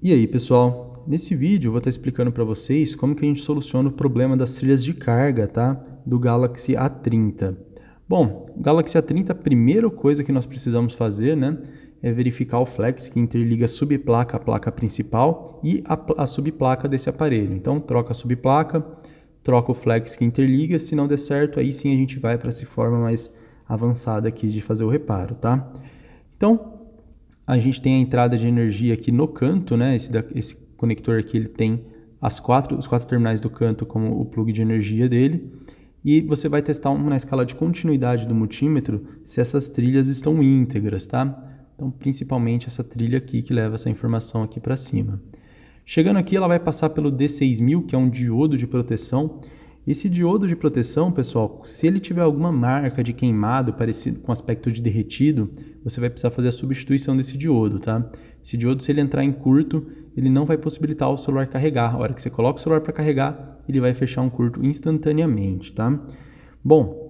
E aí pessoal, nesse vídeo eu vou estar explicando para vocês como que a gente soluciona o problema das trilhas de carga tá? do Galaxy A30. Bom, Galaxy A30, a primeira coisa que nós precisamos fazer né, é verificar o flex que interliga a subplaca à placa principal e a, a subplaca desse aparelho. Então troca a subplaca, troca o flex que interliga, se não der certo aí sim a gente vai para essa forma mais avançada aqui de fazer o reparo, tá? Então, a gente tem a entrada de energia aqui no canto, né? Esse, da, esse conector aqui ele tem as quatro, os quatro terminais do canto como o plug de energia dele. E você vai testar uma, na escala de continuidade do multímetro se essas trilhas estão íntegras, tá? Então, principalmente essa trilha aqui que leva essa informação aqui para cima. Chegando aqui, ela vai passar pelo D6000, que é um diodo de proteção. Esse diodo de proteção, pessoal, se ele tiver alguma marca de queimado parecido com aspecto de derretido, você vai precisar fazer a substituição desse diodo, tá? Esse diodo, se ele entrar em curto, ele não vai possibilitar o celular carregar. A hora que você coloca o celular para carregar, ele vai fechar um curto instantaneamente, tá? Bom,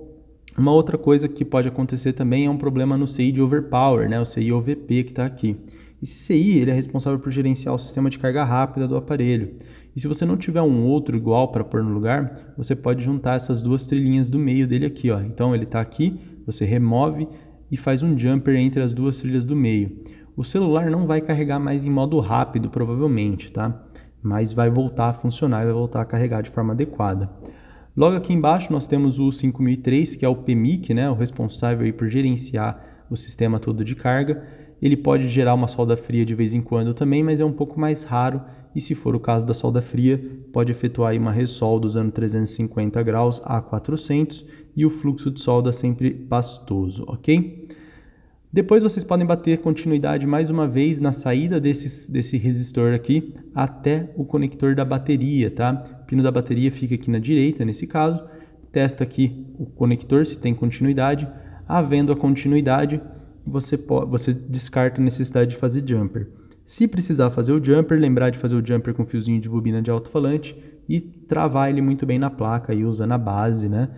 uma outra coisa que pode acontecer também é um problema no CI de overpower, né? O CI OVP que está aqui. Esse CI ele é responsável por gerenciar o sistema de carga rápida do aparelho. E se você não tiver um outro igual para pôr no lugar, você pode juntar essas duas trilhinhas do meio dele aqui, ó. Então ele está aqui, você remove, e faz um jumper entre as duas trilhas do meio. O celular não vai carregar mais em modo rápido, provavelmente, tá? Mas vai voltar a funcionar e vai voltar a carregar de forma adequada. Logo aqui embaixo nós temos o 5003, que é o PMIC, né, o responsável por gerenciar o sistema todo de carga. Ele pode gerar uma solda fria de vez em quando também, mas é um pouco mais raro. E se for o caso da solda fria, pode efetuar uma ressolda usando 350 graus a 400 e o fluxo de solda sempre pastoso, ok? Depois vocês podem bater continuidade mais uma vez na saída desse, desse resistor aqui até o conector da bateria, tá? O pino da bateria fica aqui na direita nesse caso, testa aqui o conector se tem continuidade, havendo a continuidade, você, você descarta a necessidade de fazer jumper. Se precisar fazer o jumper, lembrar de fazer o jumper com fiozinho de bobina de alto-falante e travar ele muito bem na placa e usando a base, né?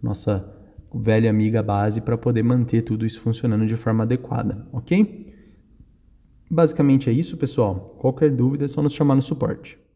Nossa velha amiga base para poder manter tudo isso funcionando de forma adequada, ok? Basicamente é isso, pessoal. Qualquer dúvida é só nos chamar no suporte.